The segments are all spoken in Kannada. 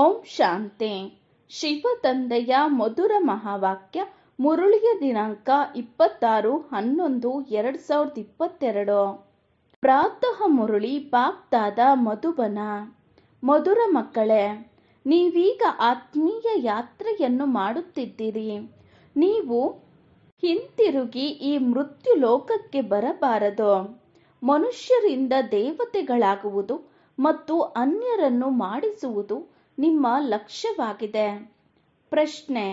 ಓಂ ಶಾಂತಿ ಶಿವ ತಂದೆಯ ಮಧುರ ಮಹಾವಾಕ್ಯ ಮುರುಳಿಯ ದಿನಾಂಕ ಇಪ್ಪತ್ತಾರು ಹನ್ನೊಂದು ಎರಡು ಸಾವಿರದ ಇಪ್ಪತ್ತೆರಡು ಪ್ರಾತಃ ಮುರುಳಿ ಪಾಪ್ತಾದ ಮಧುಬನ ಮಧುರ ಮಕ್ಕಳೇ ನೀವೀಗ ಆತ್ಮೀಯ ಯಾತ್ರೆಯನ್ನು ಮಾಡುತ್ತಿದ್ದೀರಿ ನೀವು ಹಿಂತಿರುಗಿ ಈ ಮೃತ್ಯು ಲೋಕಕ್ಕೆ ಬರಬಾರದು ಮನುಷ್ಯರಿಂದ ದೇವತೆಗಳಾಗುವುದು ಮತ್ತು ಅನ್ಯರನ್ನು ಮಾಡಿಸುವುದು ನಿಮ್ಮ ಲಕ್ಷ್ಯವಾಗಿದೆ ಪ್ರಶ್ನೆ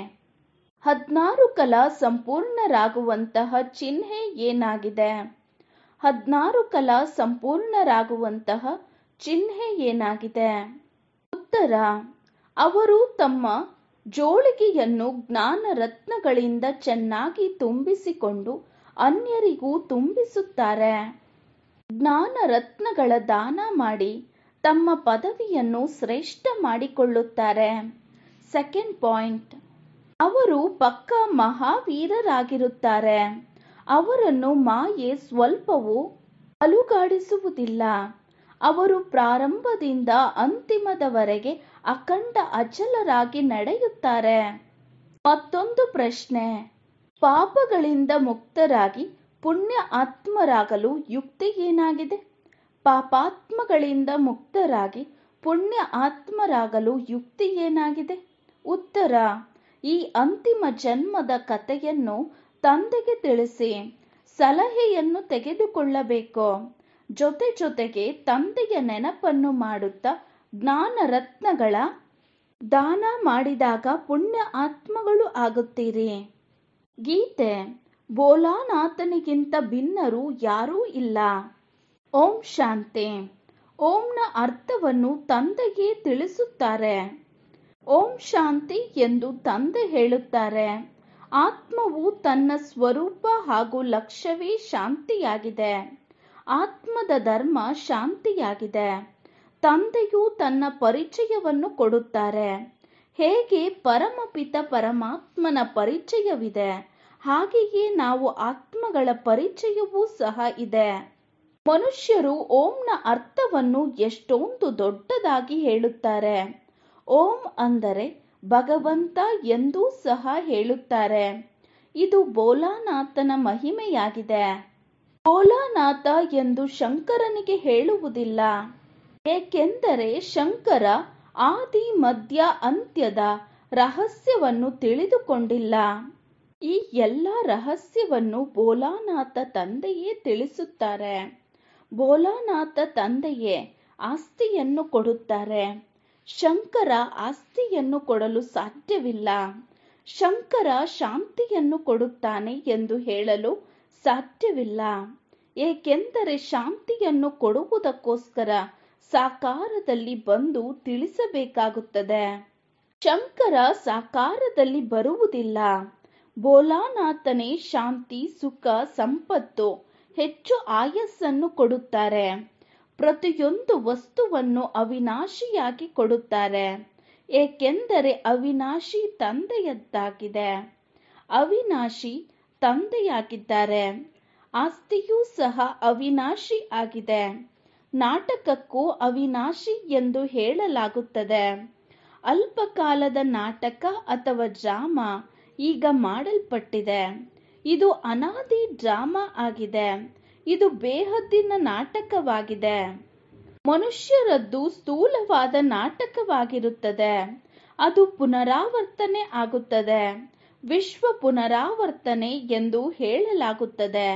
ಹದಿನಾರು ಕಲಾ ಸಂಪೂರ್ಣರಾಗುವಂತಹ ಚಿಹ್ನೆ ಏನಾಗಿದೆ ಹದಿನಾರು ಕಲಾ ಸಂಪೂರ್ಣರಾಗುವಂತಹ ಚಿಹ್ನೆ ಏನಾಗಿದೆ ಉತ್ತರ ಅವರು ತಮ್ಮ ಜೋಳಿಗೆಯನ್ನು ಜ್ಞಾನ ರತ್ನಗಳಿಂದ ಚೆನ್ನಾಗಿ ತುಂಬಿಸಿಕೊಂಡು ಅನ್ಯರಿಗೂ ತುಂಬಿಸುತ್ತಾರೆ ಜ್ಞಾನ ರತ್ನಗಳ ದಾನ ಮಾಡಿ ತಮ್ಮ ಪದವಿಯನ್ನು ಶ್ರೇಷ್ಠ ಮಾಡಿಕೊಳ್ಳುತ್ತಾರೆ ಸೆಕೆಂಡ್ ಪಾಯಿಂಟ್ ಅವರು ಪಕ್ಕ ಮಹಾವೀರರಾಗಿರುತ್ತಾರೆ ಅವರನ್ನು ಮಾಯೆ ಸ್ವಲ್ಪವೂ ಅಲುಗಾಡಿಸುವುದಿಲ್ಲ ಅವರು ಪ್ರಾರಂಭದಿಂದ ಅಂತಿಮದವರೆಗೆ ಅಖಂಡ ಅಚಲರಾಗಿ ನಡೆಯುತ್ತಾರೆ ಮತ್ತೊಂದು ಪ್ರಶ್ನೆ ಪಾಪಗಳಿಂದ ಮುಕ್ತರಾಗಿ ಪುಣ್ಯ ಆತ್ಮರಾಗಲು ಯುಕ್ತಿ ಏನಾಗಿದೆ ಪಾಪಾತ್ಮಗಳಿಂದ ಮುಕ್ತರಾಗಿ ಪುಣ್ಯ ಆತ್ಮರಾಗಲು ಯುಕ್ತಿ ಏನಾಗಿದೆ ಉತ್ತರ ಈ ಅಂತಿಮ ಜನ್ಮದ ಕಥೆಯನ್ನು ತಂದೆಗೆ ತಿಳಿಸಿ ಸಲಹೆಯನ್ನು ತೆಗೆದುಕೊಳ್ಳಬೇಕು ಜೊತೆ ಜೊತೆಗೆ ತಂದೆಯ ನೆನಪನ್ನು ಮಾಡುತ್ತಾ ಜ್ಞಾನ ರತ್ನಗಳ ದಾನ ಮಾಡಿದಾಗ ಪುಣ್ಯ ಆತ್ಮಗಳು ಆಗುತ್ತೀರಿ ಗೀತೆ ಬೋಲಾನಾಥನಿಗಿಂತ ಭಿನ್ನರು ಯಾರೂ ಇಲ್ಲ ಓಂ ಶಾಂತಿ ಓಂನ ಅರ್ಥವನ್ನು ತಂದೆಗೆ ತಿಳಿಸುತ್ತಾರೆ ಓಂ ಶಾಂತಿ ಎಂದು ತಂದೆ ಹೇಳುತ್ತಾರೆ ಆತ್ಮವು ತನ್ನ ಸ್ವರೂಪ ಹಾಗೂ ಲಕ್ಷ್ಯವೇ ಶಾಂತಿಯಾಗಿದೆ ಆತ್ಮದ ಧರ್ಮ ಶಾಂತಿಯಾಗಿದೆ ತಂದೆಯು ತನ್ನ ಪರಿಚಯವನ್ನು ಕೊಡುತ್ತಾರೆ ಹೇಗೆ ಪರಮಪಿತ ಪರಮಾತ್ಮನ ಪರಿಚಯವಿದೆ ಹಾಗೆಯೇ ನಾವು ಆತ್ಮಗಳ ಪರಿಚಯವೂ ಸಹ ಇದೆ ಮನುಷ್ಯರು ಓಂನ ಅರ್ಥವನ್ನು ಎಷ್ಟೊಂದು ದೊಡ್ಡದಾಗಿ ಹೇಳುತ್ತಾರೆ ಓಂ ಅಂದರೆ ಭಗವಂತ ಎಂದೂ ಸಹ ಹೇಳುತ್ತಾರೆ ಇದು ಬೋಲಾನಾಥನ ಮಹಿಮೆಯಾಗಿದೆ ಬೋಲಾನಾಥ ಎಂದು ಶಂಕರನಿಗೆ ಹೇಳುವುದಿಲ್ಲ ಏಕೆಂದರೆ ಶಂಕರ ಆದಿ ಮಧ್ಯ ಅಂತ್ಯದ ರಹಸ್ಯವನ್ನು ತಿಳಿದುಕೊಂಡಿಲ್ಲ ಈ ಎಲ್ಲ ರಹಸ್ಯವನ್ನು ಬೋಲಾನಾಥ ತಂದೆಯೇ ತಿಳಿಸುತ್ತಾರೆ ಬೋಲಾನಾಥ ತಂದೆಯೇ ಆಸ್ತಿಯನ್ನು ಕೊಡುತ್ತಾರೆ ಶಂಕರ ಆಸ್ತಿಯನ್ನು ಕೊಡಲು ಸಾಧ್ಯವಿಲ್ಲ ಶಂಕರ ಶಾಂತಿಯನ್ನು ಕೊಡುತ್ತಾನೆ ಎಂದು ಹೇಳಲು ಸಾಧ್ಯವಿಲ್ಲ ಏಕೆಂದರೆ ಶಾಂತಿಯನ್ನು ಕೊಡುವುದಕ್ಕೋಸ್ಕರ ಸಾಕಾರದಲ್ಲಿ ಬಂದು ತಿಳಿಸಬೇಕಾಗುತ್ತದೆ ಶಂಕರ ಸಾಕಾರದಲ್ಲಿ ಬರುವುದಿಲ್ಲ ಬೋಲಾನಾಥನೇ ಶಾಂತಿ ಸುಖ ಸಂಪತ್ತು ಹೆಚ್ಚು ಆಯಸ್ಸನ್ನು ಕೊಡುತ್ತಾರೆ ಪ್ರತಿಯೊಂದು ವಸ್ತುವನ್ನು ಅವಿನಾಶಿಯಾಗಿ ಕೊಡುತ್ತಾರೆ ಏಕೆಂದರೆ ಅವಿನಾಶಿ ತಂದೆಯದ್ದಾಗಿದೆ ಅವಿನಾಶಿ ತಂದೆಯಾಗಿದ್ದಾರೆ ಆಸ್ತಿಯೂ ಸಹ ಅವಿನಾಶಿ ಆಗಿದೆ ನಾಟಕಕ್ಕೂ ಅವಿನಾಶಿ ಎಂದು ಹೇಳಲಾಗುತ್ತದೆ ಅಲ್ಪಕಾಲದ ನಾಟಕ ಅಥವಾ ಜಾಮ ಈಗ ಮಾಡಲ್ಪಟ್ಟಿದೆ ಇದು ಅನಾದಿ ಡ್ರಾಮಾ ಆಗಿದೆ ಇದು ಬೇಹದ್ದಿನ ನಾಟಕವಾಗಿದೆ ಮನುಷ್ಯರದ್ದು ಸ್ಥೂಲವಾದ ನಾಟಕವಾಗಿರುತ್ತದೆ ಅದು ಪುನರಾವರ್ತನೆ ಆಗುತ್ತದೆ ವಿಶ್ವ ಪುನರಾವರ್ತನೆ ಎಂದು ಹೇಳಲಾಗುತ್ತದೆ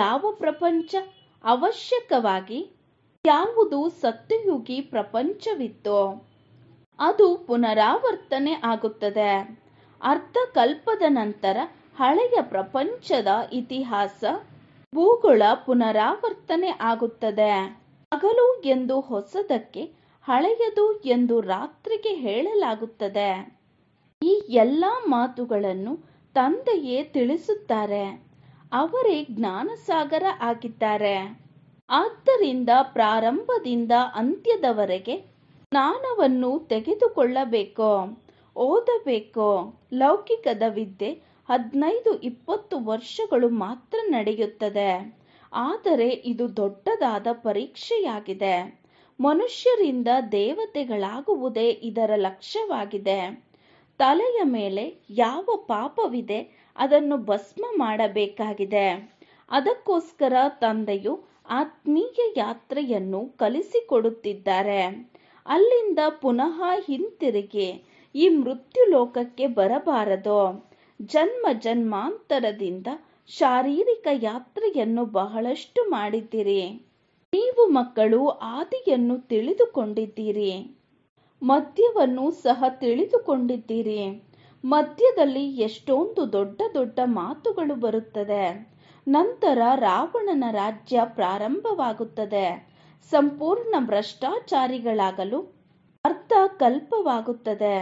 ಯಾವ ಪ್ರಪಂಚ ಅವಶ್ಯಕವಾಗಿ ಯಾವುದು ಸತ್ಯಯುಗಿ ಪ್ರಪಂಚವಿತ್ತು ಅದು ಪುನರಾವರ್ತನೆ ಆಗುತ್ತದೆ ಅರ್ಧ ಕಲ್ಪದ ನಂತರ ಹಳೆಯ ಪ್ರಪಂಚದ ಇತಿಹಾಸ ಭೂಗೋಳ ಪುನರಾವರ್ತನೆ ಆಗುತ್ತದೆ ಹಗಲು ಎಂದು ಹೊಸದಕ್ಕೆ ಹಳೆಯದು ಎಂದು ರಾತ್ರಿಗೆ ಹೇಳಲಾಗುತ್ತದೆ ಈ ಎಲ್ಲ ಮಾತುಗಳನ್ನು ತಂದೆಯೇ ತಿಳಿಸುತ್ತಾರೆ ಅವರೇ ಜ್ಞಾನಸಾಗರ ಆಗಿದ್ದಾರೆ ಆದ್ದರಿಂದ ಪ್ರಾರಂಭದಿಂದ ಅಂತ್ಯದವರೆಗೆ ಜ್ಞಾನವನ್ನು ತೆಗೆದುಕೊಳ್ಳಬೇಕೋ ಓದಬೇಕು ಲೌಕಿಕದ ವಿದ್ಯೆ ಹದಿನೈದು ಇಪ್ಪತ್ತು ವರ್ಷಗಳು ಮಾತ್ರ ನಡೆಯುತ್ತದೆ ಆದರೆ ಇದು ದೊಡ್ಡದಾದ ಪರೀಕ್ಷೆಯಾಗಿದೆ ಮನುಷ್ಯರಿಂದ ದೇವತೆಗಳಾಗುವುದೇ ಇದರ ಲಕ್ಷ್ಯವಾಗಿದೆ ತಲೆಯ ಮೇಲೆ ಯಾವ ಪಾಪವಿದೆ ಅದನ್ನು ಭಸ್ಮ ಮಾಡಬೇಕಾಗಿದೆ ಅದಕ್ಕೋಸ್ಕರ ತಂದೆಯು ಆತ್ಮೀಯ ಯಾತ್ರೆಯನ್ನು ಕಲಿಸಿಕೊಡುತ್ತಿದ್ದಾರೆ ಅಲ್ಲಿಂದ ಪುನಃ ಹಿಂತಿರುಗಿ ಈ ಮೃತ್ಯು ಲೋಕಕ್ಕೆ ಬರಬಾರದು ಜನ್ಮ ಜನ್ಮಾಂತರದಿಂದ ಶಾರೀರಿಕ ಯಾತ್ರೆಯನ್ನು ಬಹಳಷ್ಟು ಮಾಡಿದ್ದೀರಿ ನೀವು ಮಕ್ಕಳು ಆದಿಯನ್ನು ತಿಳಿದುಕೊಂಡಿದ್ದೀರಿ ಮದ್ಯವನ್ನು ಸಹ ತಿಳಿದುಕೊಂಡಿದ್ದೀರಿ ಮದ್ಯದಲ್ಲಿ ಎಷ್ಟೊಂದು ದೊಡ್ಡ ದೊಡ್ಡ ಮಾತುಗಳು ಬರುತ್ತದೆ ನಂತರ ರಾವಣನ ರಾಜ್ಯ ಪ್ರಾರಂಭವಾಗುತ್ತದೆ ಸಂಪೂರ್ಣ ಭ್ರಷ್ಟಾಚಾರಿಗಳಾಗಲು ಅರ್ಥ ಕಲ್ಪವಾಗುತ್ತದೆ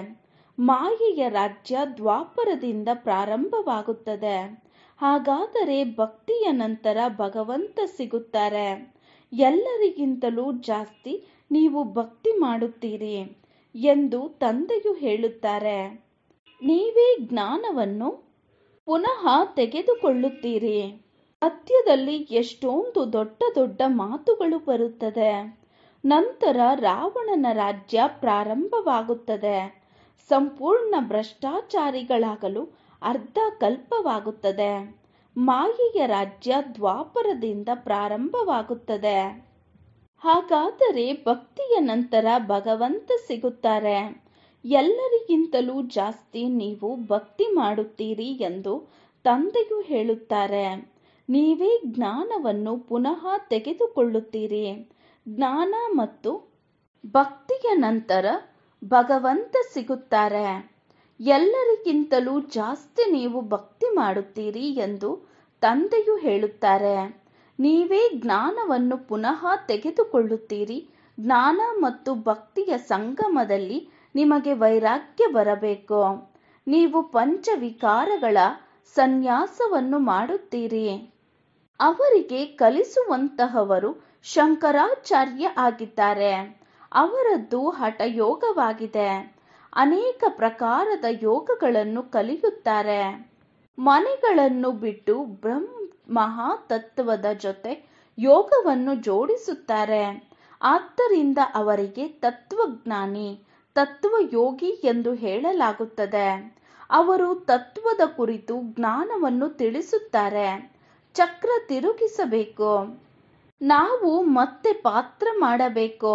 ಮಾಯೆಯ ರಾಜ್ಯ ದ್ವಾಪರದಿಂದ ಪ್ರಾರಂಭವಾಗುತ್ತದೆ ಹಾಗಾದರೆ ಭಕ್ತಿಯ ನಂತರ ಭಗವಂತ ಸಿಗುತ್ತಾರೆ ಎಲ್ಲರಿಗಿಂತಲೂ ಜಾಸ್ತಿ ನೀವು ಭಕ್ತಿ ಮಾಡುತ್ತೀರಿ ಎಂದು ತಂದೆಯು ಹೇಳುತ್ತಾರೆ ನೀವೇ ಜ್ಞಾನವನ್ನು ಪುನಃ ತೆಗೆದುಕೊಳ್ಳುತ್ತೀರಿ ಸತ್ಯದಲ್ಲಿ ಎಷ್ಟೊಂದು ದೊಡ್ಡ ದೊಡ್ಡ ಮಾತುಗಳು ಬರುತ್ತದೆ ನಂತರ ರಾವಣನ ರಾಜ್ಯ ಪ್ರಾರಂಭವಾಗುತ್ತದೆ ಸಂಪೂರ್ಣ ಭ್ರಷ್ಟಾಚಾರಿಗಳಾಗಲು ಅರ್ಧ ಕಲ್ಪವಾಗುತ್ತದೆ ಮಾಯೆಯ ರಾಜ್ಯ ದ್ವಾಪರದಿಂದ ಪ್ರಾರಂಭವಾಗುತ್ತದೆ ಹಾಗಾದರೆ ಭಕ್ತಿಯ ನಂತರ ಭಗವಂತ ಸಿಗುತ್ತಾರೆ ಎಲ್ಲರಿಗಿಂತಲೂ ಜಾಸ್ತಿ ನೀವು ಭಕ್ತಿ ಮಾಡುತ್ತೀರಿ ಎಂದು ತಂದೆಯು ಹೇಳುತ್ತಾರೆ ನೀವೇ ಜ್ಞಾನವನ್ನು ಪುನಃ ತೆಗೆದುಕೊಳ್ಳುತ್ತೀರಿ ಜ್ಞಾನ ಮತ್ತು ಭಕ್ತಿಯ ನಂತರ ಭಗವಂತ ಸಿಗುತ್ತಾರೆ ಎಲ್ಲರಿಗಿಂತಲೂ ಜಾಸ್ತಿ ನೀವು ಭಕ್ತಿ ಮಾಡುತ್ತೀರಿ ಎಂದು ತಂದೆಯು ಹೇಳುತ್ತಾರೆ ನೀವೇ ಜ್ಞಾನವನ್ನು ಪುನಃ ತೆಗೆದುಕೊಳ್ಳುತ್ತೀರಿ ಜ್ಞಾನ ಮತ್ತು ಭಕ್ತಿಯ ಸಂಗಮದಲ್ಲಿ ನಿಮಗೆ ವೈರಾಗ್ಯ ಬರಬೇಕು ನೀವು ಪಂಚವಿಕಾರಗಳ ಸನ್ಯಾಸವನ್ನು ಮಾಡುತ್ತೀರಿ ಅವರಿಗೆ ಕಲಿಸುವಂತಹವರು ಶಂಕರಾಚಾರ್ಯ ಆಗಿದ್ದಾರೆ ಅವರದ್ದು ಹಠ ಯೋಗವಾಗಿದೆ ಅನೇಕ ಪ್ರಕಾರದ ಯೋಗಗಳನ್ನು ಕಲಿಯುತ್ತಾರೆ ಮನೆಗಳನ್ನು ಬಿಟ್ಟು ಬ್ರಹ್ಮ ಮಹಾತತ್ವದ ಜೊತೆ ಯೋಗವನ್ನು ಜೋಡಿಸುತ್ತಾರೆ ಆದ್ದರಿಂದ ಅವರಿಗೆ ತತ್ವಜ್ಞಾನಿ ತತ್ವ ಯೋಗಿ ಎಂದು ಹೇಳಲಾಗುತ್ತದೆ ಅವರು ತತ್ವದ ಕುರಿತು ಜ್ಞಾನವನ್ನು ತಿಳಿಸುತ್ತಾರೆ ಚಕ್ರ ತಿರುಗಿಸಬೇಕು ನಾವು ಮತ್ತೆ ಪಾತ್ರ ಮಾಡಬೇಕು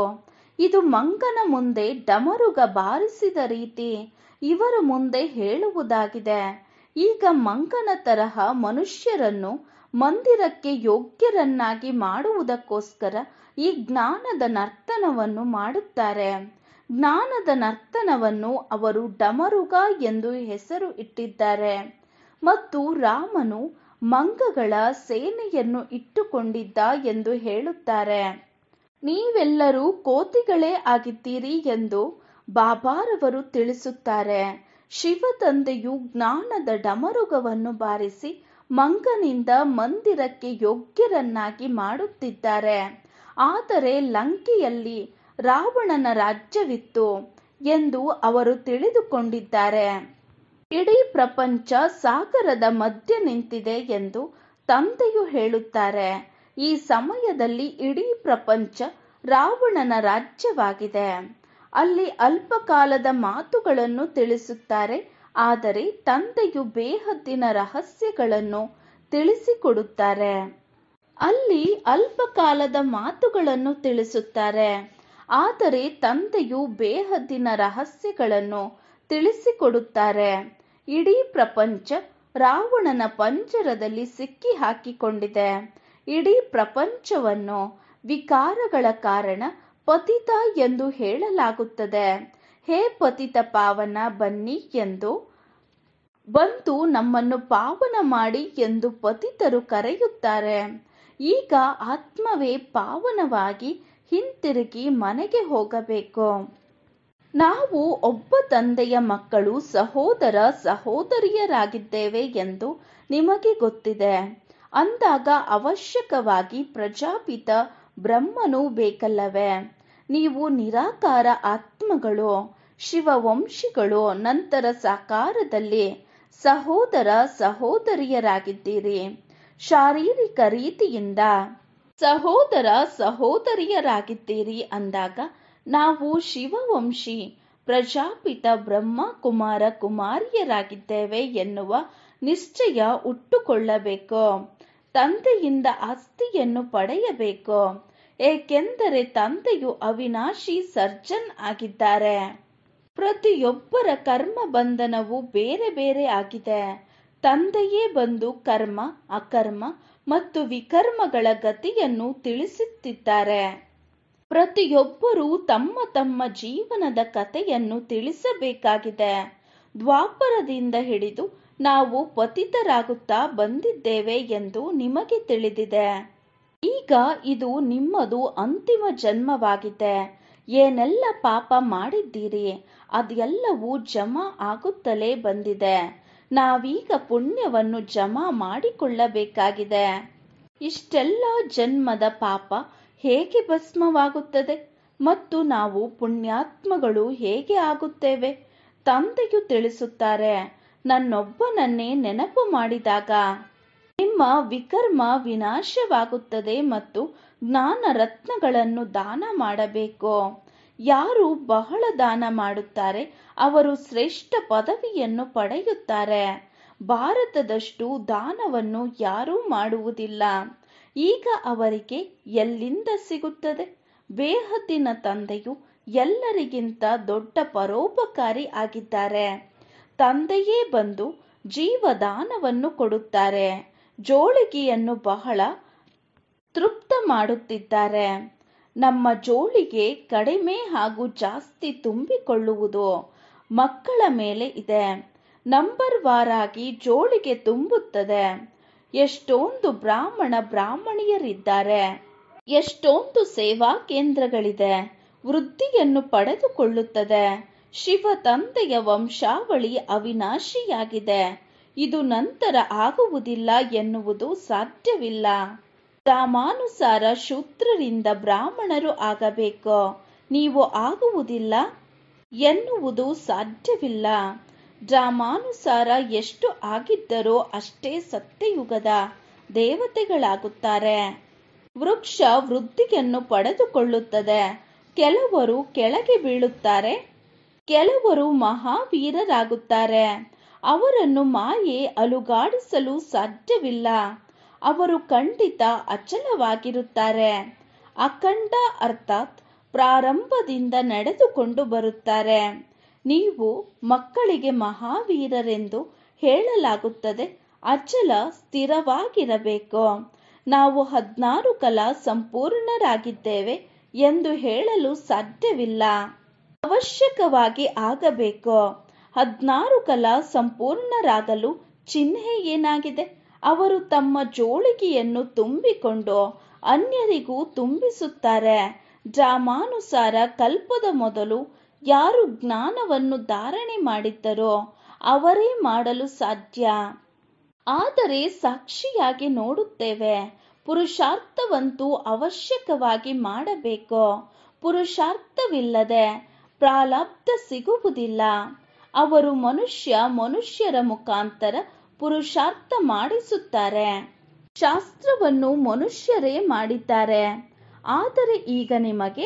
ಇದು ಮಂಕನ ಮುಂದೆ ಡಮರುಗ ಬಾರಿಸಿದ ರೀತಿ ಇವರ ಮುಂದೆ ಹೇಳುವುದಾಗಿದೆ ಈಗ ಮಂಕನ ತರಹ ಮನುಷ್ಯರನ್ನು ಮಂದಿರಕ್ಕೆ ಯೋಗ್ಯರನ್ನಾಗಿ ಮಾಡುವುದಕ್ಕೋಸ್ಕರ ಈ ಜ್ಞಾನದ ನರ್ತನವನ್ನು ಮಾಡುತ್ತಾರೆ ಜ್ಞಾನದ ನರ್ತನವನ್ನು ಅವರು ಡಮರುಗ ಎಂದು ಹೆಸರು ಇಟ್ಟಿದ್ದಾರೆ ಮತ್ತು ರಾಮನು ಮಂಗಗಳ ಸೇನೆಯನ್ನು ಇಟ್ಟುಕೊಂಡಿದ್ದ ಎಂದು ಹೇಳುತ್ತಾರೆ ನೀವೆಲ್ಲರೂ ಕೋತಿಗಳೇ ಆಗಿದ್ದೀರಿ ಎಂದು ಬಾಬಾರವರು ತಿಳಿಸುತ್ತಾರೆ ಶಿವತಂದೆಯು ಜ್ಞಾನದ ಡಮರುಗವನ್ನು ಬಾರಿಸಿ ಮಂಗನಿಂದ ಮಂದಿರಕ್ಕೆ ಯೋಗ್ಯರನ್ನಾಗಿ ಮಾಡುತ್ತಿದ್ದಾರೆ ಆದರೆ ಲಂಕೆಯಲ್ಲಿ ರಾವಣನ ರಾಜ್ಯವಿತ್ತು ಎಂದು ಅವರು ತಿಳಿದುಕೊಂಡಿದ್ದಾರೆ ಇಡೀ ಪ್ರಪಂಚ ಸಾಗರದ ಮಧ್ಯ ನಿಂತಿದೆ ಎಂದು ತಂದೆಯು ಹೇಳುತ್ತಾರೆ ಈ ಸಮಯದಲ್ಲಿ ಇಡೀ ಪ್ರಪಂಚ ರಾವಣನ ರಾಜ್ಯವಾಗಿದೆ ಅಲ್ಲಿ ಅಲ್ಪಕಾಲದ ಮಾತುಗಳನ್ನು ತಿಳಿಸುತ್ತಾರೆ ಆದರೆ ತಂದೆಯು ಬೇಹದ್ದಿನ ರಹಸ್ಯಗಳನ್ನು ತಿಳಿಸಿಕೊಡುತ್ತಾರೆ ಅಲ್ಲಿ ಅಲ್ಪಕಾಲದ ಮಾತುಗಳನ್ನು ತಿಳಿಸುತ್ತಾರೆ ಆದರೆ ತಂದೆಯು ಬೇಹದ್ದಿನ ರಹಸ್ಯಗಳನ್ನು ತಿಳಿಸಿಕೊಡುತ್ತಾರೆ ಇಡೀ ಪ್ರಪಂಚ ರಾವಣನ ಪಂಜರದಲ್ಲಿ ಸಿಕ್ಕಿ ಹಾಕಿಕೊಂಡಿದೆ ಇಡೀ ಪ್ರಪಂಚವನ್ನು ವಿಕಾರಗಳ ಕಾರಣ ಪತಿತ ಎಂದು ಹೇಳಲಾಗುತ್ತದೆ ಹೇ ಪತಿತ ಪಾವನ ಬನ್ನಿ ಎಂದು ಬಂತು ನಮ್ಮನ್ನು ಪಾವನ ಮಾಡಿ ಎಂದು ಪತಿತರು ಕರೆಯುತ್ತಾರೆ ಈಗ ಆತ್ಮವೇ ಪಾವನವಾಗಿ ಹಿಂತಿರುಗಿ ಮನೆಗೆ ಹೋಗಬೇಕು ನಾವು ಒಬ್ಬ ತಂದೆಯ ಮಕ್ಕಳು ಸಹೋದರ ಸಹೋದರಿಯರಾಗಿದ್ದೇವೆ ಎಂದು ನಿಮಗೆ ಗೊತ್ತಿದೆ ಅಂದಾಗ ಅವಶ್ಯಕವಾಗಿ ಪ್ರಜಾಪಿತ ಬ್ರಹ್ಮನು ಬೇಕಲ್ಲವೇ ನೀವು ನಿರಾಕಾರ ಆತ್ಮಗಳು ಶಿವವಂಶಿಗಳು ನಂತರ ಸಾಕಾರದಲ್ಲಿ ಸಹೋದರ ಸಹೋದರಿಯರಾಗಿದ್ದೀರಿ ಶಾರೀರಿಕ ರೀತಿಯಿಂದ ಸಹೋದರ ಸಹೋದರಿಯರಾಗಿದ್ದೀರಿ ಅಂದಾಗ ನಾವು ಶಿವವಂಶಿ ಪ್ರಜಾಪಿತ ಬ್ರಹ್ಮ ಕುಮಾರ ಕುಮಾರಿಯರಾಗಿದ್ದೇವೆ ಎನ್ನುವ ನಿಶ್ಚಯ ಉಟ್ಟುಕೊಳ್ಳಬೇಕು ತಂದೆಯಿಂದ ಆಸ್ತಿಯನ್ನು ಪಡೆಯಬೇಕು ಏಕೆಂದರೆ ತಂದೆಯು ಅವಿನಾಶಿ ಸರ್ಜನ್ ಆಗಿದ್ದಾರೆ ಪ್ರತಿಯೊಬ್ಬರ ಕರ್ಮ ಬಂಧನವು ಬೇರೆ ಬೇರೆ ಆಗಿದೆ ತಂದೆಯೇ ಬಂದು ಕರ್ಮ ಅಕರ್ಮ ಮತ್ತು ವಿಕರ್ಮಗಳ ಗತಿಯನ್ನು ತಿಳಿಸುತ್ತಿದ್ದಾರೆ ಪ್ರತಿಯೊಬ್ಬರೂ ತಮ್ಮ ತಮ್ಮ ಜೀವನದ ಕಥೆಯನ್ನು ತಿಳಿಸಬೇಕಾಗಿದೆ ದ್ವಾಪರದಿಂದ ಹಿಡಿದು ನಾವು ಪತಿತರಾಗುತ್ತಾ ಬಂದಿದ್ದೇವೆ ಎಂದು ನಿಮಗೆ ತಿಳಿದಿದೆ ಈಗ ಇದು ನಿಮ್ಮದು ಅಂತಿಮ ಜನ್ಮವಾಗಿದೆ ಏನೆಲ್ಲ ಪಾಪ ಮಾಡಿದ್ದೀರಿ ಅದೆಲ್ಲವೂ ಜಮಾ ಆಗುತ್ತಲೇ ಬಂದಿದೆ ನಾವೀಗ ಪುಣ್ಯವನ್ನು ಜಮಾ ಮಾಡಿಕೊಳ್ಳಬೇಕಾಗಿದೆ ಇಷ್ಟೆಲ್ಲ ಜನ್ಮದ ಪಾಪ ಹೇಗೆ ಭಸ್ಮವಾಗುತ್ತದೆ ಮತ್ತು ನಾವು ಪುಣ್ಯಾತ್ಮಗಳು ಹೇಗೆ ಆಗುತ್ತೇವೆ ತಂದೆಯು ತಿಳಿಸುತ್ತಾರೆ ನನ್ನೊಬ್ಬನನ್ನೇ ನೆನಪು ಮಾಡಿದಾಗ ನಿಮ್ಮ ವಿಕರ್ಮ ವಿನಾಶವಾಗುತ್ತದೆ ಮತ್ತು ಜ್ಞಾನ ರತ್ನಗಳನ್ನು ದಾನ ಮಾಡಬೇಕು ಯಾರು ಬಹಳ ದಾನ ಮಾಡುತ್ತಾರೆ ಅವರು ಶ್ರೇಷ್ಠ ಪದವಿಯನ್ನು ಪಡೆಯುತ್ತಾರೆ ಭಾರತದಷ್ಟು ದಾನವನ್ನು ಯಾರೂ ಮಾಡುವುದಿಲ್ಲ ಈಗ ಅವರಿಗೆ ಎಲ್ಲಿಂದ ಸಿಗುತ್ತದೆ ಬೇಹತ್ತಿನ ತಂದೆಯು ಎಲ್ಲರಿಗಿಂತ ದೊಡ್ಡ ಪರೋಪಕಾರಿ ಆಗಿದ್ದಾರೆ ತಂದೆಯೇ ಬಂದು ಜೀವದಾನವನ್ನು ಕೊಡುತ್ತಾರೆ ಜೋಳಿಗೆಯನ್ನು ಬಹಳ ತೃಪ್ತ ಮಾಡುತ್ತಿದ್ದಾರೆ ನಮ್ಮ ಜೋಳಿಗೆ ಕಡಿಮೆ ಹಾಗೂ ಜಾಸ್ತಿ ತುಂಬಿಕೊಳ್ಳುವುದು ಮಕ್ಕಳ ಮೇಲೆ ಇದೆ ನಂಬರ್ ವಾರಾಗಿ ಜೋಳಿಗೆ ತುಂಬುತ್ತದೆ ಎಷ್ಟೊಂದು ಬ್ರಾಹ್ಮಣ ಬ್ರಾಹ್ಮಣಿಯರಿದ್ದಾರೆ ಎಷ್ಟೊಂದು ಸೇವಾ ಕೇಂದ್ರಗಳಿದೆ ವೃದ್ಧಿಯನ್ನು ಪಡೆದುಕೊಳ್ಳುತ್ತದೆ ಶಿವ ತಂದೆಯ ವಂಶಾವಳಿ ಅವಿನಾಶಿಯಾಗಿದೆ ಇದು ನಂತರ ಆಗುವುದಿಲ್ಲ ಎನ್ನುವುದು ಸಾಧ್ಯವಿಲ್ಲ ರಾಮಾನುಸಾರ ಶೂದ್ರರಿಂದ ಬ್ರಾಹ್ಮಣರು ಆಗಬೇಕು ನೀವು ಆಗುವುದಿಲ್ಲ ಎನ್ನುವುದು ಸಾಧ್ಯವಿಲ್ಲ ರಾಮಾನುಸಾರ ಎಷ್ಟು ಆಗಿದ್ದರೂ ಅಷ್ಟೇ ಸತ್ಯಯುಗದ ದೇವತೆಗಳಾಗುತ್ತಾರೆ ವೃಕ್ಷ ವೃದ್ಧಿಯನ್ನು ಪಡೆದುಕೊಳ್ಳುತ್ತದೆ ಕೆಲವರು ಕೆಳಗೆ ಬೀಳುತ್ತಾರೆ ಕೆಲವರು ಮಹಾವೀರರಾಗುತ್ತಾರೆ ಅವರನ್ನು ಮಾಯೆ ಅಲುಗಾಡಿಸಲು ಸಾಧ್ಯವಿಲ್ಲ ಅವರು ಖಂಡಿತ ಅಚಲವಾಗಿರುತ್ತಾರೆ ಅಖಂಡ ಅರ್ಥಾತ್ ಪ್ರಾರಂಭದಿಂದ ನಡೆದುಕೊಂಡು ಬರುತ್ತಾರೆ ನೀವು ಮಕ್ಕಳಿಗೆ ಮಹಾವೀರರೆಂದು ಹೇಳಲಾಗುತ್ತದೆ ಅಚಲ ಸ್ಥಿರವಾಗಿರಬೇಕು ನಾವು ಹದಿನಾರು ಕಲಾ ಸಂಪೂರ್ಣರಾಗಿದ್ದೇವೆ ಎಂದು ಹೇಳಲು ಸಾಧ್ಯವಿಲ್ಲ ಅವಶ್ಯಕವಾಗಿ ಆಗಬೇಕು ಹದಿನಾರು ಕಲಾ ಸಂಪೂರ್ಣರಾಗಲು ಚಿಹ್ನೆ ಏನಾಗಿದೆ ಅವರು ತಮ್ಮ ಜೋಳಿಗೆಯನ್ನು ತುಂಬಿಕೊಂಡು ಅನ್ಯರಿಗೂ ತುಂಬಿಸುತ್ತಾರೆ ಡ್ರಾಮಾನುಸಾರ ಕಲ್ಪದ ಮೊದಲು ಯಾರು ಜ್ಞಾನವನ್ನು ಧಾರಣೆ ಮಾಡಿದ್ದರೋ ಅವರೇ ಮಾಡಲು ಸಾಧ್ಯ ಆದರೆ ಸಾಕ್ಷಿಯಾಗಿ ನೋಡುತ್ತೇವೆ ಪುರುಷಾರ್ಥವಂತೂ ಅವಶ್ಯಕವಾಗಿ ಮಾಡಬೇಕು ಪುರುಷಾರ್ಥವಿಲ್ಲದೆ ಪ್ರಾಲಬ್ಧ ಸಿಗುವುದಿಲ್ಲ ಅವರು ಮನುಷ್ಯ ಮನುಷ್ಯರ ಮುಖಾಂತರ ಪುರುಷಾರ್ಥ ಮಾಡಿಸುತ್ತಾರೆ ಶಾಸ್ತ್ರವನ್ನು ಮನುಷ್ಯರೇ ಮಾಡಿದ್ದಾರೆ ಆದರೆ ಈಗ ನಿಮಗೆ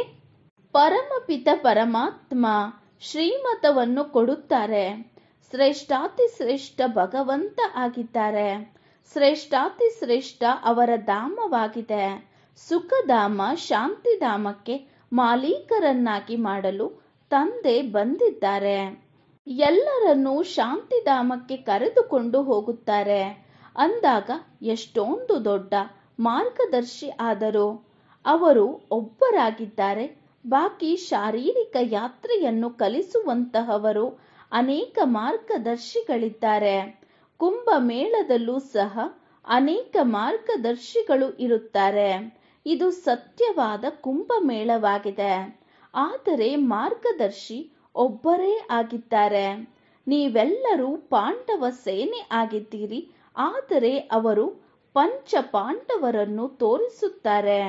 ಪರಮಪಿತ ಪರಮಾತ್ಮ ಶ್ರೀಮತವನ್ನು ಕೊಡುತ್ತಾರೆ ಶ್ರೇಷ್ಠಾತಿ ಶ್ರೇಷ್ಠ ಭಗವಂತ ಆಗಿದ್ದಾರೆ ಶ್ರೇಷ್ಠಾತಿ ಶ್ರೇಷ್ಠ ಅವರ ಧಾಮವಾಗಿದೆ ಸುಖಧಾಮ ಶಾಂತಿಧಾಮಕ್ಕೆ ಮಾಲೀಕರನ್ನಾಗಿ ಮಾಡಲು ತಂದೆ ಬಂದಿದ್ದಾರೆ ಎಲ್ಲರನ್ನೂ ಶಾಂತಿಧಾಮಕ್ಕೆ ಕರೆದುಕೊಂಡು ಹೋಗುತ್ತಾರೆ ಅಂದಾಗ ಎಷ್ಟೊಂದು ದೊಡ್ಡ ಮಾರ್ಗದರ್ಶಿ ಆದರು ಅವರು ಒಬ್ಬರಾಗಿದ್ದಾರೆ ಬಾಕಿ ಶಾರೀರಿಕ ಯಾತ್ರೆಯನ್ನು ಕಲಿಸುವಂತಹವರು ಅನೇಕ ಮಾರ್ಗದರ್ಶಿಗಳಿದ್ದಾರೆ ಕುಂಭಮೇಳದಲ್ಲೂ ಸಹ ಅನೇಕ ಮಾರ್ಗದರ್ಶಿಗಳು ಇರುತ್ತಾರೆ ಇದು ಸತ್ಯವಾದ ಕುಂಭಮೇಳವಾಗಿದೆ ಆದರೆ ಮಾರ್ಗದರ್ಶಿ ಒಬ್ಬರೇ ಆಗಿದ್ದಾರೆ ನೀವೆಲ್ಲರೂ ಪಾಂಡವ ಸೇನೆ ಆಗಿದ್ದೀರಿ ಆದರೆ ಅವರು ಪಂಚ ಪಾಂಡವರನ್ನು ತೋರಿಸುತ್ತಾರೆ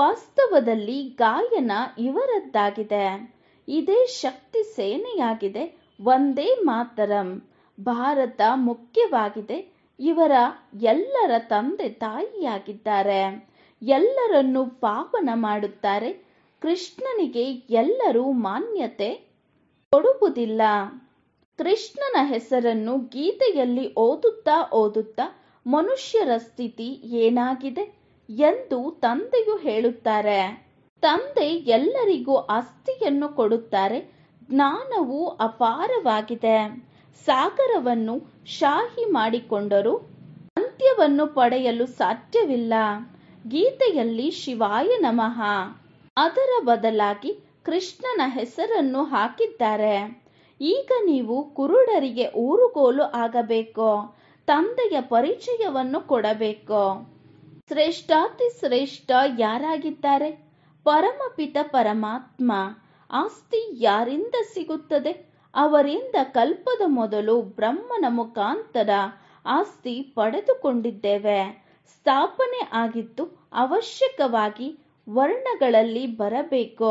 ವಾಸ್ತವದಲ್ಲಿ ಗಾಯನ ಇವರದ್ದಾಗಿದೆ ಇದೇ ಶಕ್ತಿ ಸೇನೆಯಾಗಿದೆ ಒಂದೇ ಮಾತರಂ ಭಾರತ ಮುಖ್ಯವಾಗಿದೆ ಇವರ ಎಲ್ಲರ ತಂದೆ ತಾಯಿಯಾಗಿದ್ದಾರೆ ಎಲ್ಲರನ್ನು ಪಾವನ ಮಾಡುತ್ತಾರೆ ಕೃಷ್ಣನಿಗೆ ಎಲ್ಲರೂ ಮಾನ್ಯತೆ ಕೊಡುವುದಿಲ್ಲ ಕೃಷ್ಣನ ಹೆಸರನ್ನು ಗೀತೆಯಲ್ಲಿ ಓದುತ್ತಾ ಓದುತ್ತಾ ಮನುಷ್ಯರ ಸ್ಥಿತಿ ಏನಾಗಿದೆ ಎಂದು ತಂದೆಯು ಹೇಳುತ್ತಾರೆ ತಂದೆ ಎಲ್ಲರಿಗೂ ಆಸ್ತಿಯನ್ನು ಕೊಡುತ್ತಾರೆ ಜ್ಞಾನವು ಅಪಾರವಾಗಿದೆ ಸಾಗರವನ್ನು ಶಾಹಿ ಮಾಡಿಕೊಂಡರೂ ಅಂತ್ಯವನ್ನು ಪಡೆಯಲು ಸಾಧ್ಯವಿಲ್ಲ ಗೀತೆಯಲ್ಲಿ ಶಿವಾಯ ನಮಃ ಅದರ ಬದಲಾಗಿ ಕೃಷ್ಣನ ಹೆಸರನ್ನು ಹಾಕಿದ್ದಾರೆ ಈಗ ನೀವು ಕುರುಡರಿಗೆ ಊರುಗೋಲು ಆಗಬೇಕು ತಂದೆಯ ಪರಿಚಯವನ್ನು ಕೊಡಬೇಕು ಶ್ರೇಷ್ಠಾತಿ ಶ್ರೇಷ್ಠ ಯಾರಾಗಿದ್ದಾರೆ ಪರಮಪಿತ ಪರಮಾತ್ಮ ಆಸ್ತಿ ಯಾರಿಂದ ಸಿಗುತ್ತದೆ ಅವರಿಂದ ಕಲ್ಪದ ಮೊದಲು ಬ್ರಹ್ಮನ ಮುಖಾಂತರ ಆಸ್ತಿ ಪಡೆದುಕೊಂಡಿದ್ದೇವೆ ಸ್ಥಾಪನೆ ಆಗಿದ್ದು ಅವಶ್ಯಕವಾಗಿ ವರ್ಣಗಳಲ್ಲಿ ಬರಬೇಕು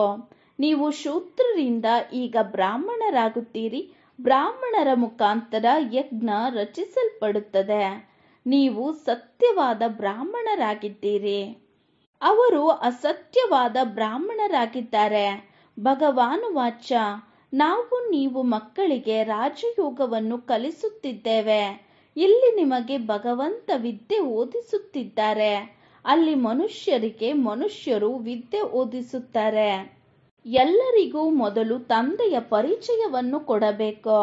ನೀವು ಶೂತ್ರರಿಂದ ಈಗ ಬ್ರಾಹ್ಮಣರಾಗುತ್ತೀರಿ ಬ್ರಾಹ್ಮಣರ ಮುಖಾಂತರ ಯಜ್ಞ ರಚಿಸಲ್ಪಡುತ್ತದೆ ನೀವು ಸತ್ಯವಾದ ಬ್ರಾಹ್ಮಣರಾಗಿದ್ದೀರಿ ಅವರು ಅಸತ್ಯವಾದ ಬ್ರಾಹ್ಮಣರಾಗಿದ್ದಾರೆ ಭಗವಾನ್ ವಾಚ ನಾವು ನೀವು ಮಕ್ಕಳಿಗೆ ರಾಜಯೋಗವನ್ನು ಕಲಿಸುತ್ತಿದ್ದೇವೆ ಇಲ್ಲಿ ನಿಮಗೆ ಭಗವಂತ ವಿದ್ಯೆ ಓದಿಸುತ್ತಿದ್ದಾರೆ ಅಲ್ಲಿ ಮನುಷ್ಯರಿಗೆ ಮನುಷ್ಯರು ವಿದ್ಯೆ ಓದಿಸುತ್ತಾರೆ ಎಲ್ಲರಿಗೂ ಮೊದಲು ತಂದೆಯ ಪರಿಚಯವನ್ನು ಕೊಡಬೇಕು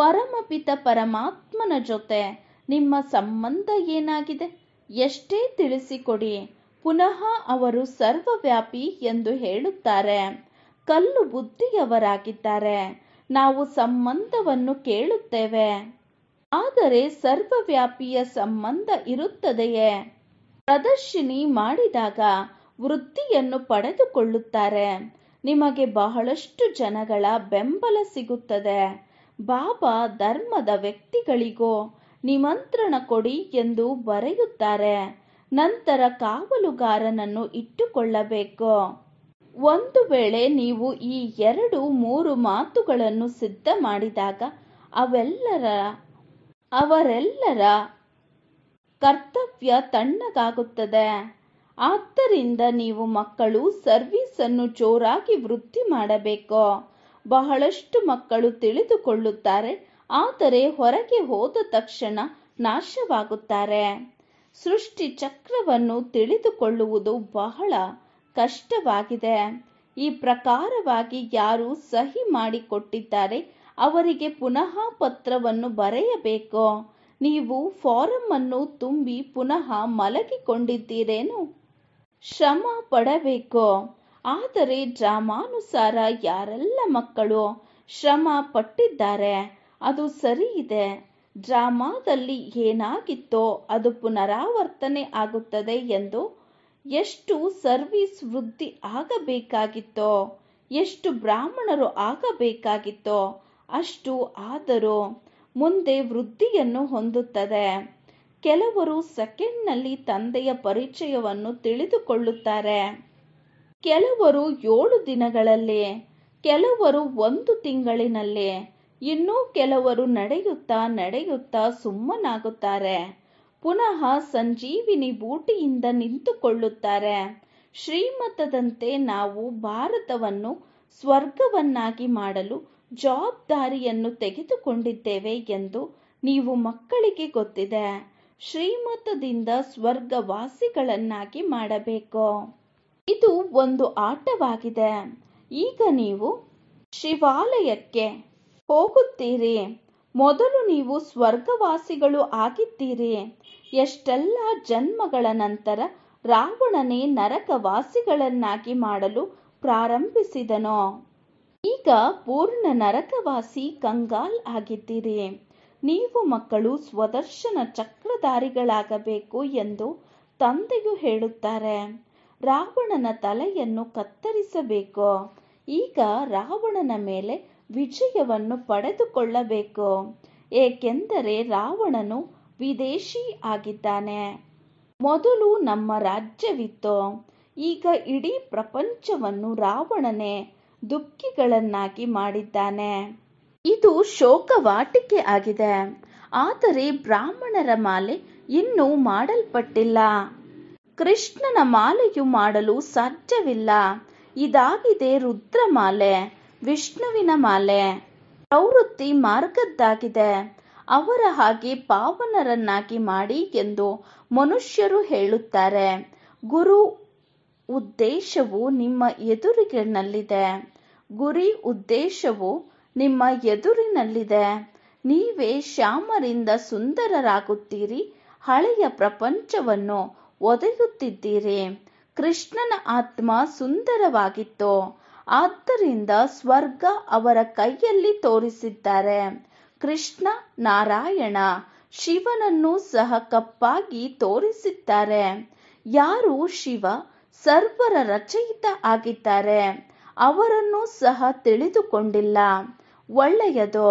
ಪರಮಪಿತ ಪರಮಾತ್ಮನ ಜೊತೆ ನಿಮ್ಮ ಸಂಬಂಧ ಏನಾಗಿದೆ ಎಷ್ಟೇ ತಿಳಿಸಿಕೊಡಿ ಪುನಃ ಅವರು ಸರ್ವವ್ಯಾಪಿ ಎಂದು ಹೇಳುತ್ತಾರೆ ಕಲ್ಲು ಬುದ್ಧಿಯವರಾಗಿದ್ದಾರೆ ನಾವು ಸಂಬಂಧವನ್ನು ಕೇಳುತ್ತೇವೆ ಆದರೆ ಸರ್ವವ್ಯಾಪಿಯ ಸಂಬಂಧ ಇರುತ್ತದೆಯೇ ಪ್ರದರ್ಶಿನಿ ಮಾಡಿದಾಗ ವೃತ್ತಿಯನ್ನು ಪಡೆದುಕೊಳ್ಳುತ್ತಾರೆ ನಿಮಗೆ ಬಹಳಷ್ಟು ಜನಗಳ ಬೆಂಬಲ ಸಿಗುತ್ತದೆ ಬಾಬಾ ಧರ್ಮದ ವ್ಯಕ್ತಿಗಳಿಗೋ ನಿಮಂತ್ರಣ ಕೊಡಿ ಎಂದು ಬರೆಯುತ್ತಾರೆ ನಂತರ ಕಾವಲುಗಾರನನ್ನು ಇಟ್ಟುಕೊಳ್ಳಬೇಕು ಒಂದು ವೇಳೆ ನೀವು ಈ ಎರಡು ಮೂರು ಮಾತುಗಳನ್ನು ಸಿದ್ಧ ಮಾಡಿದಾಗ ಅವೆಲ್ಲರ ಅವರೆಲ್ಲರ ಕರ್ತವ್ಯ ತಣ್ಣಗಾಗುತ್ತದೆ ಆದ್ದರಿಂದ ನೀವು ಮಕ್ಕಳು ಅನ್ನು ಜೋರಾಗಿ ವೃದ್ಧಿ ಮಾಡಬೇಕು ಬಹಳಷ್ಟು ಮಕ್ಕಳು ತಿಳಿದುಕೊಳ್ಳುತ್ತಾರೆ ಆದರೆ ಹೊರಗೆ ಹೋದ ತಕ್ಷಣ ನಾಶವಾಗುತ್ತಾರೆ ಸೃಷ್ಟಿ ಚಕ್ರವನ್ನು ತಿಳಿದುಕೊಳ್ಳುವುದು ಬಹಳ ಕಷ್ಟವಾಗಿದೆ ಈ ಪ್ರಕಾರವಾಗಿ ಯಾರು ಸಹಿ ಮಾಡಿಕೊಟ್ಟಿದ್ದಾರೆ ಅವರಿಗೆ ಪುನಃ ಪತ್ರವನ್ನು ಬರೆಯಬೇಕು ನೀವು ಫಾರಂ ಅನ್ನು ತುಂಬಿ ಪುನಃ ಮಲಗಿಕೊಂಡಿದ್ದೀರೇನು ಶ್ರಮ ಪಡಬೇಕು ಆದರೆ ಡ್ರಾಮಾನುಸಾರ ಯಾರೆಲ್ಲ ಮಕ್ಕಳು ಶ್ರಮ ಪಟ್ಟಿದ್ದಾರೆ ಅದು ಸರಿ ಇದೆ ಡ್ರಾಮಾದಲ್ಲಿ ಏನಾಗಿತ್ತೋ ಅದು ಪುನರಾವರ್ತನೆ ಆಗುತ್ತದೆ ಎಂದು ಎಷ್ಟು ಸರ್ವಿಸ್ ವೃದ್ಧಿ ಆಗಬೇಕಾಗಿತ್ತೋ ಎಷ್ಟು ಬ್ರಾಹ್ಮಣರು ಆಗಬೇಕಾಗಿತ್ತೋ ಅಷ್ಟು ಆದರೂ ಮುಂದೆ ವೃದ್ಧಿಯನ್ನು ಹೊಂದುತ್ತದೆ ಕೆಲವರು ಸೆಕೆಂಡ್ನಲ್ಲಿ ತಂದೆಯ ಪರಿಚಯವನ್ನು ತಿಳಿದುಕೊಳ್ಳುತ್ತಾರೆ ಕೆಲವರು ಏಳು ದಿನಗಳಲ್ಲಿ ಕೆಲವರು ಒಂದು ತಿಂಗಳಿನಲ್ಲಿ ಇನ್ನೂ ಕೆಲವರು ನಡೆಯುತ್ತಾ ನಡೆಯುತ್ತಾ ಸುಮ್ಮನಾಗುತ್ತಾರೆ ಪುನಃ ಸಂಜೀವಿನಿ ಬೂಟಿಯಿಂದ ನಿಂತುಕೊಳ್ಳುತ್ತಾರೆ ಶ್ರೀಮತದಂತೆ ನಾವು ಭಾರತವನ್ನು ಸ್ವರ್ಗವನ್ನಾಗಿ ಮಾಡಲು ಜವಾಬ್ದಾರಿಯನ್ನು ತೆಗೆದುಕೊಂಡಿದ್ದೇವೆ ಎಂದು ನೀವು ಮಕ್ಕಳಿಗೆ ಗೊತ್ತಿದೆ ಶ್ರೀಮತದಿಂದ ಸ್ವರ್ಗವಾಸಿಗಳನ್ನಾಗಿ ಮಾಡಬೇಕು ಇದು ಒಂದು ಆಟವಾಗಿದೆ ಈಗ ನೀವು ಶಿವಾಲಯಕ್ಕೆ ಹೋಗುತ್ತೀರಿ ಮೊದಲು ನೀವು ಸ್ವರ್ಗವಾಸಿಗಳು ಆಗಿದ್ದೀರಿ ಎಷ್ಟೆಲ್ಲ ಜನ್ಮಗಳ ನಂತರ ರಾವಣನೇ ನರಕವಾಸಿಗಳನ್ನಾಗಿ ಮಾಡಲು ಪ್ರಾರಂಭಿಸಿದನೋ ಈಗ ಪೂರ್ಣ ನರಕವಾಸಿ ಕಂಗಾಲ್ ಆಗಿದ್ದೀರಿ ನೀವು ಮಕ್ಕಳು ಸ್ವದರ್ಶನ ಚಕ್ರಧಾರಿಗಳಾಗಬೇಕು ಎಂದು ತಂದೆಯು ಹೇಳುತ್ತಾರೆ ರಾವಣನ ತಲೆಯನ್ನು ಕತ್ತರಿಸಬೇಕು ಈಗ ರಾವಣನ ಮೇಲೆ ವಿಜಯವನ್ನು ಪಡೆದುಕೊಳ್ಳಬೇಕು ಏಕೆಂದರೆ ರಾವಣನು ವಿದೇಶಿ ಆಗಿದ್ದಾನೆ ಮೊದಲು ನಮ್ಮ ರಾಜ್ಯವಿತ್ತು ಈಗ ಇಡೀ ಪ್ರಪಂಚವನ್ನು ರಾವಣನೇ ದುಃಖಿಗಳನ್ನಾಗಿ ಮಾಡಿದ್ದಾನೆ ಇದು ಶೋಕವಾಟಿಕೆ ಆಗಿದೆ ಆದರೆ ಬ್ರಾಹ್ಮಣರ ಮಾಲೆ ಇನ್ನೂ ಮಾಡಲ್ಪಟ್ಟಿಲ್ಲ ಕೃಷ್ಣನ ಮಾಲೆಯು ಮಾಡಲು ಸಾಧ್ಯವಿಲ್ಲ ಇದಾಗಿದೆ ರುದ್ರ ಮಾಲೆ ವಿಷ್ಣುವಿನ ಮಾಲೆ ಪ್ರವೃತ್ತಿ ಮಾರ್ಗದ್ದಾಗಿದೆ ಅವರ ಹಾಗೆ ಪಾವನರನ್ನಾಗಿ ಮಾಡಿ ಎಂದು ಮನುಷ್ಯರು ಹೇಳುತ್ತಾರೆ ಗುರು ಉದ್ದೇಶವು ನಿಮ್ಮ ಎದುರಿನಲ್ಲಿದೆ ಗುರಿ ಉದ್ದೇಶವು ನಿಮ್ಮ ಎದುರಿನಲ್ಲಿದೆ ನೀವೇ ಶ್ಯಾಮರಿಂದ ಸುಂದರರಾಗುತ್ತೀರಿ ಹಳೆಯ ಪ್ರಪಂಚವನ್ನು ಒದೆಯುತ್ತಿದ್ದೀರಿ ಕೃಷ್ಣನ ಆತ್ಮ ಸುಂದರವಾಗಿತ್ತು ಆದ್ದರಿಂದ ಸ್ವರ್ಗ ಅವರ ಕೈಯಲ್ಲಿ ತೋರಿಸಿದ್ದಾರೆ ಕೃಷ್ಣ ನಾರಾಯಣ ಶಿವನನ್ನು ಸಹ ಕಪ್ಪಾಗಿ ತೋರಿಸಿದ್ದಾರೆ ಯಾರು ಶಿವ ಸರ್ವರ ರಚಯಿತ ಆಗಿದ್ದಾರೆ ಅವರನ್ನು ಸಹ ತಿಳಿದುಕೊಂಡಿಲ್ಲ ಒಳ್ಳೆಯದು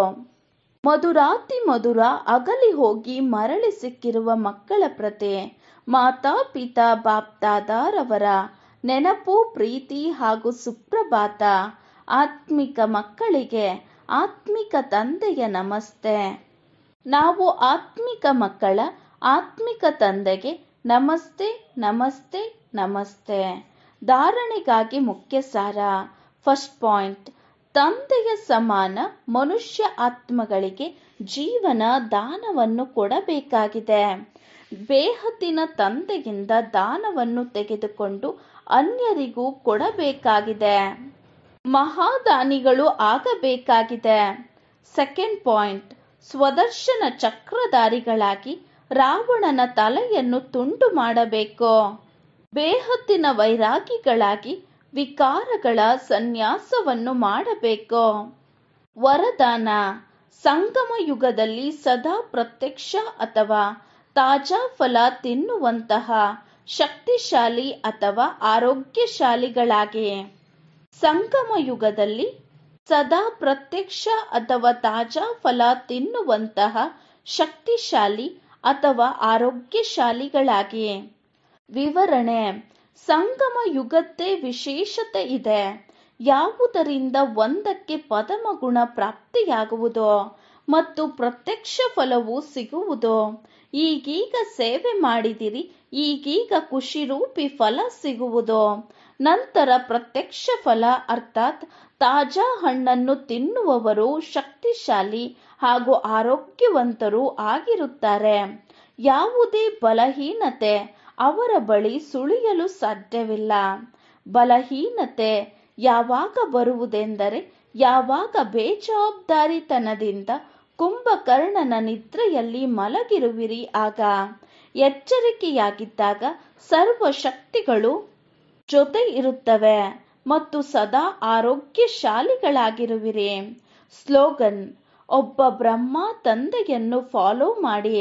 ಮಧುರಾತಿ ಮಧುರ ಅಗಲಿ ಹೋಗಿ ಮರಳಿ ಸಿಕ್ಕಿರುವ ಮಕ್ಕಳ ಪ್ರತಿ ಮಾತಾ ಪಿತಾ ಬಾಪ್ತಾದಾರವರ ನೆನಪು ಪ್ರೀತಿ ಹಾಗೂ ಸುಪ್ರಭಾತ ಆತ್ಮಿಕ ಮಕ್ಕಳಿಗೆ ಆತ್ಮಿಕ ತಂದೆಯ ನಮಸ್ತೆ ನಾವು ಆತ್ಮಿಕ ಮಕ್ಕಳ ಆತ್ಮಿಕ ತಂದೆಗೆ ನಮಸ್ತೆ ನಮಸ್ತೆ ನಮಸ್ತೆ ಧಾರಣೆಗಾಗಿ ಮುಖ್ಯ ಸಾರ ಫಸ್ಟ್ ಪಾಯಿಂಟ್ ತಂದೆಯ ಸಮಾನ ಮನುಷ್ಯ ಆತ್ಮಗಳಿಗೆ ಜೀವನ ದಾನವನ್ನು ಕೊಡಬೇಕಾಗಿದೆ ಬೇಹತ್ತಿನ ತಂದೆಯಿಂದ ದಾನವನ್ನು ತೆಗೆದುಕೊಂಡು ಅನ್ಯರಿಗೂ ಕೊಡಬೇಕಾಗಿದೆ ಮಹಾದಾನಿಗಳು ಆಗಬೇಕಾಗಿದೆ ಸೆಕೆಂಡ್ ಪಾಯಿಂಟ್ ಸ್ವದರ್ಶನ ಚಕ್ರಧಾರಿಗಳಾಗಿ ರಾವಣನ ತಲೆಯನ್ನು ತುಂಡು ಮಾಡಬೇಕು ಬೇಹತ್ತಿನ ವೈರಾಗಿಗಳಾಗಿ ವಿಕಾರಗಳ ಸನ್ಯಾಸವನ್ನು ಮಾಡಬೇಕು ವರದಾನ ಸಂಗಮ ಯುಗದಲ್ಲಿ ಸದಾ ಪ್ರತ್ಯಕ್ಷ ಅಥವಾ ತಾಜಾ ಫಲ ತಿನ್ನುವಂತಹ ಶಕ್ತಿಶಾಲಿ ಅಥವಾ ಆರೋಗ್ಯಶಾಲಿಗಳಾಗಿ ಸಂಗಮ ಯುಗದಲ್ಲಿ ಸದಾ ಪ್ರತ್ಯಕ್ಷ ಅಥವಾ ತಾಜಾ ಫಲ ತಿನ್ನುವಂತಹ ಶಕ್ತಿಶಾಲಿ ಅಥವಾ ಆರೋಗ್ಯಶಾಲಿಗಳಾಗಿಯೇ ವಿವರಣೆ ಸಂಗಮ ಯುಗತ್ತೇ ವಿಶೇಷತೆ ಇದೆ ಯಾವುದರಿಂದ ಒಂದಕ್ಕೆ ಗುಣ ಪ್ರಾಪ್ತಿಯಾಗುವುದು ಮತ್ತು ಪ್ರತ್ಯಕ್ಷ ಫಲವು ಸಿಗುವುದು ಈಗೀಗ ಸೇವೆ ಮಾಡಿದಿರಿ ಈಗೀಗ ಖುಷಿ ರೂಪಿ ಫಲ ಸಿಗುವುದು ನಂತರ ಪ್ರತ್ಯಕ್ಷ ಫಲ ಅರ್ಥಾತ್ ತಾಜಾ ಹಣ್ಣನ್ನು ತಿನ್ನುವವರು ಶಕ್ತಿಶಾಲಿ ಹಾಗೂ ಆರೋಗ್ಯವಂತರು ಆಗಿರುತ್ತಾರೆ ಯಾವುದೇ ಬಲಹೀನತೆ ಅವರ ಬಳಿ ಸುಳಿಯಲು ಸಾಧ್ಯವಿಲ್ಲ ಬಲಹೀನತೆ ಯಾವಾಗ ಬರುವುದೆಂದರೆ ಯಾವಾಗ ಬೇಜವಾಬ್ದಾರಿತನದಿಂದ ಕುಂಭಕರ್ಣನ ನಿದ್ರೆಯಲ್ಲಿ ಮಲಗಿರುವಿರಿ ಆಗ ಎಚ್ಚರಿಕೆಯಾಗಿದ್ದಾಗ ಸರ್ವ ಶಕ್ತಿಗಳು ಜೊತೆ ಇರುತ್ತವೆ ಮತ್ತು ಸದಾ ಆರೋಗ್ಯಶಾಲಿಗಳಾಗಿರುವಿರಿ ಸ್ಲೋಗನ್ ಒಬ್ಬ ಬ್ರಹ್ಮ ತಂದೆಯನ್ನು ಫಾಲೋ ಮಾಡಿ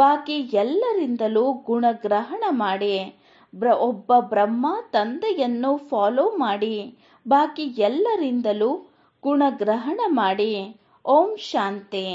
ಬಾಕಿ ಎಲ್ಲರಿಂದಲೂ ಗುಣಗ್ರಹಣ ಮಾಡಿ ಬ್ರ ಒಬ್ಬ ಬ್ರಹ್ಮ ತಂದೆಯನ್ನು ಫಾಲೋ ಮಾಡಿ ಬಾಕಿ ಎಲ್ಲರಿಂದಲೂ ಗುಣಗ್ರಹಣ ಮಾಡಿ ಓಂ ಶಾಂತಿ